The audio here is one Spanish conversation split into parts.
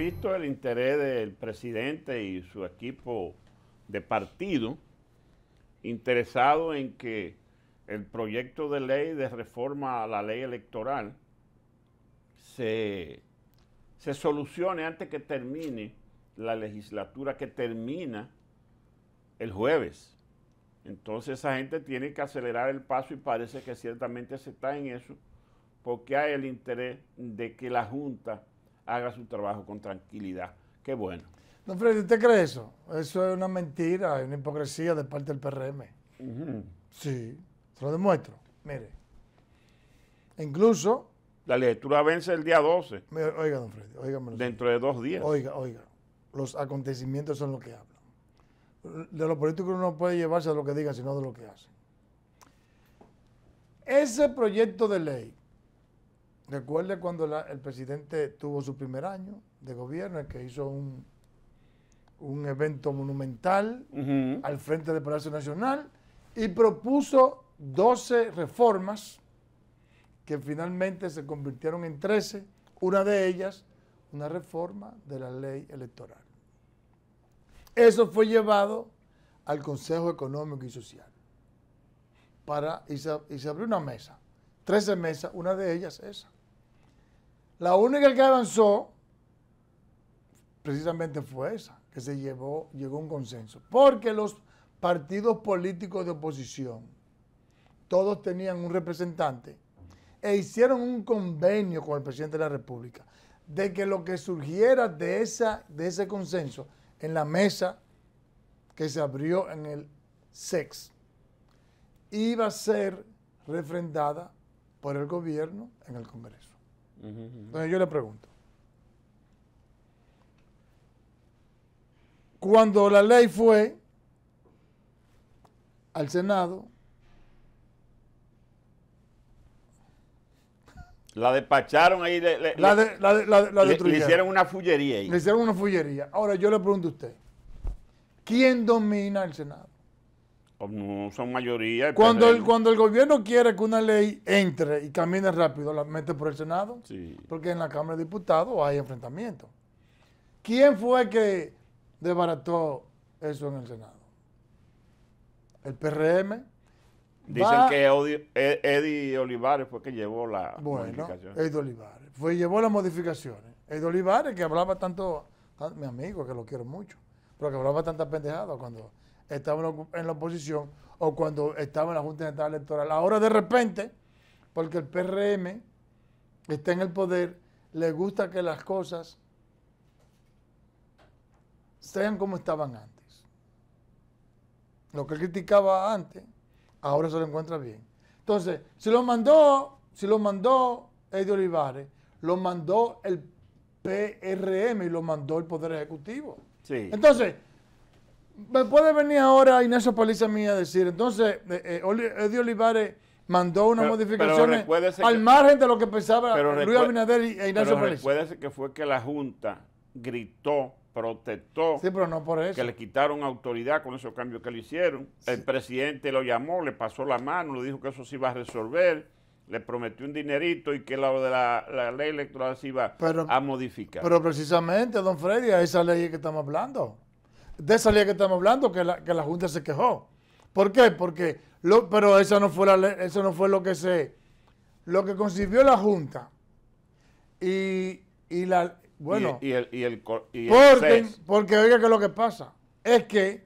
visto el interés del presidente y su equipo de partido interesado en que el proyecto de ley de reforma a la ley electoral se, se solucione antes que termine la legislatura que termina el jueves. Entonces esa gente tiene que acelerar el paso y parece que ciertamente se está en eso porque hay el interés de que la Junta haga su trabajo con tranquilidad. Qué bueno. Don Freddy, ¿usted cree eso? Eso es una mentira, es una hipocresía de parte del PRM. Sí, se lo demuestro. Mire. Incluso. La lectura vence el día 12. Oiga, don Freddy, oígame. Dentro de dos días. Oiga, oiga. Los acontecimientos son los que hablan. De los políticos no puede llevarse a lo que diga, sino de lo que hace. Ese proyecto de ley Recuerde cuando el presidente tuvo su primer año de gobierno, que hizo un, un evento monumental al frente del Palacio Nacional y propuso 12 reformas que finalmente se convirtieron en 13, una de ellas una reforma de la ley electoral. Eso fue llevado al Consejo Económico y Social para, y, se, y se abrió una mesa, 13 mesas, una de ellas esa. La única que avanzó precisamente fue esa, que se llevó, llegó a un consenso. Porque los partidos políticos de oposición, todos tenían un representante e hicieron un convenio con el presidente de la República de que lo que surgiera de, esa, de ese consenso en la mesa que se abrió en el SEX iba a ser refrendada por el gobierno en el Congreso. Entonces yo le pregunto. Cuando la ley fue al Senado. La despacharon ahí. la, la, le hicieron una fullería ahí. Le hicieron una fullería. Ahora yo le pregunto a usted. ¿Quién domina el Senado? Pues, no son mayoría. Cuando el, cuando el gobierno quiere que una ley entre y camine rápido, la mete por el Senado. Porque en la Cámara de Diputados hay enfrentamiento. ¿Quién fue que desbarató eso en el Senado? El PRM. Dicen que e-, Eddie Olivares fue que llevó la bueno, Eddie Olivares. Fue llevó las modificaciones. Eddie Olivares, que hablaba tanto, mi amigo, que lo quiero mucho, pero que hablaba tanta pendejada cuando estaba en la oposición o cuando estaba en la Junta Estado Electoral. Ahora de repente, porque el PRM está en el poder, le gusta que las cosas sean como estaban antes. Lo que criticaba antes, ahora se lo encuentra bien. Entonces, si lo mandó, si lo mandó Eddie Olivares, lo mandó el PRM y lo mandó el Poder Ejecutivo. Sí. Entonces, me puede venir ahora Inés Paliza mía a decir, entonces, eh, eh, Eddie Olivares mandó una modificación modificaciones al margen de lo que pensaba Luis Abinader e Inés Paliza. Puede ser que fue que la Junta gritó, protestó, que le quitaron autoridad con esos cambios que le hicieron. El presidente lo llamó, le pasó la mano, le dijo que eso se iba a resolver le prometió un dinerito y que lo de la, ley electoral se iba a modificar. Pero precisamente, don Freddy, a esa ley que estamos hablando de esa ley que estamos hablando, que la, Junta se quejó. ¿Por qué? Porque, lo, pero eso no, fue la, no fue lo que se, lo que concibió la Junta. Y, y la, bueno. Y, el, y porque, oiga que lo que pasa es que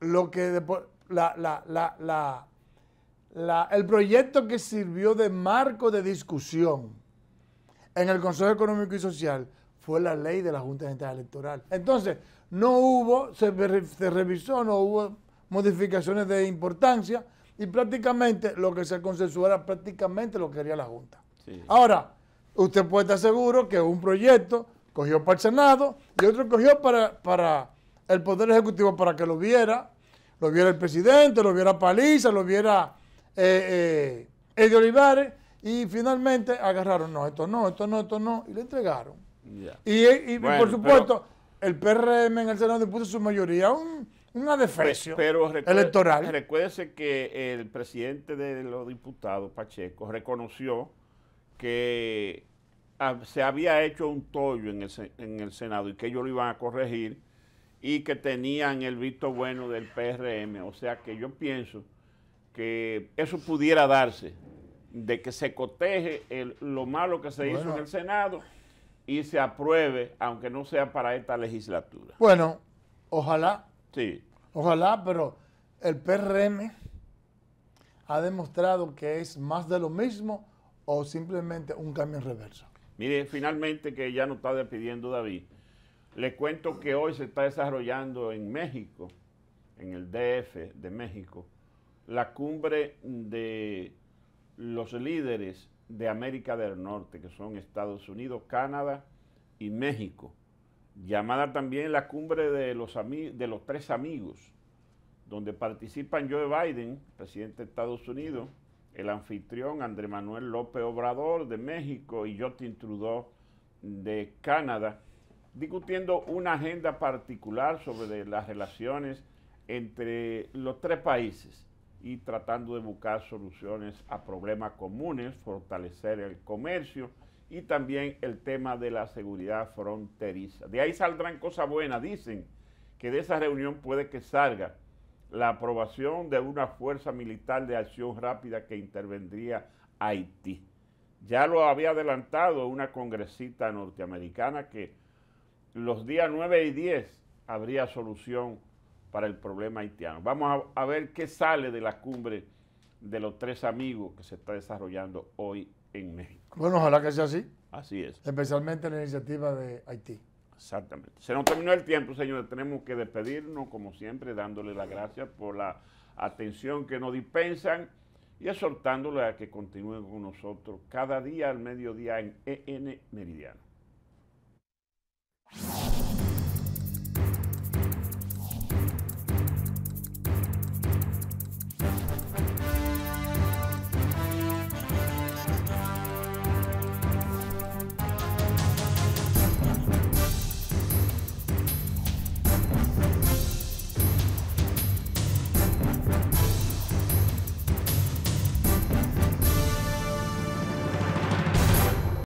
lo que después, la, la, la, el proyecto que sirvió de marco de discusión en el Consejo Económico y Social fue la ley de la Junta Central Electoral. Entonces, no hubo, se, revisó, no hubo modificaciones de importancia y prácticamente lo que se consensuó era prácticamente lo que quería la Junta. Ahora, usted puede estar seguro que un proyecto cogió para el Senado y otro cogió para, para el Poder Ejecutivo para que lo viera, lo viera el presidente, lo viera Paliza, lo viera eh, eh, Eddie Olivares y finalmente agarraron, no, esto no, esto no, esto no, y le entregaron. y, por supuesto, el PRM en el Senado impuso su mayoría una defensa electoral. Recuérdese que el presidente de los diputados, Pacheco, reconoció que se había hecho un tollo en el, Senado y que ellos lo iban a corregir y que tenían el visto bueno del PRM. O sea que yo pienso que eso pudiera darse, de que se coteje lo malo que se hizo en el Senado y se apruebe, aunque no sea para esta legislatura. Bueno, ojalá. Sí. Ojalá, pero el PRM ha demostrado que es más de lo mismo o simplemente un cambio en reverso. Mire, finalmente que ya nos está despidiendo David, le cuento que hoy se está desarrollando en México, en el DF de México, la cumbre de los líderes de América del Norte, que son Estados Unidos, Canadá y México, llamada también la cumbre de los, de los tres amigos, donde participan Joe Biden, presidente de Estados Unidos, el anfitrión André Manuel López Obrador de México y Justin Trudeau de Canadá, discutiendo una agenda particular sobre las relaciones entre los tres países y tratando de buscar soluciones a problemas comunes, fortalecer el comercio y también el tema de la seguridad fronteriza. De ahí saldrán cosas buenas, dicen que de esa reunión puede que salga la aprobación de una fuerza militar de acción rápida que intervendría Haití. Ya lo había adelantado una congresista norteamericana que los días 9 y 10 habría solución para el problema haitiano. Vamos a, ver qué sale de la cumbre de los tres amigos que se está desarrollando hoy en México. Bueno, ojalá que sea así. Así es. Especialmente la iniciativa de Haití. Exactamente. Se nos terminó el tiempo, señores. Tenemos que despedirnos, como siempre, dándole las gracias por la atención que nos dispensan y exhortándoles a que continúen con nosotros cada día al mediodía en EN Meridiano.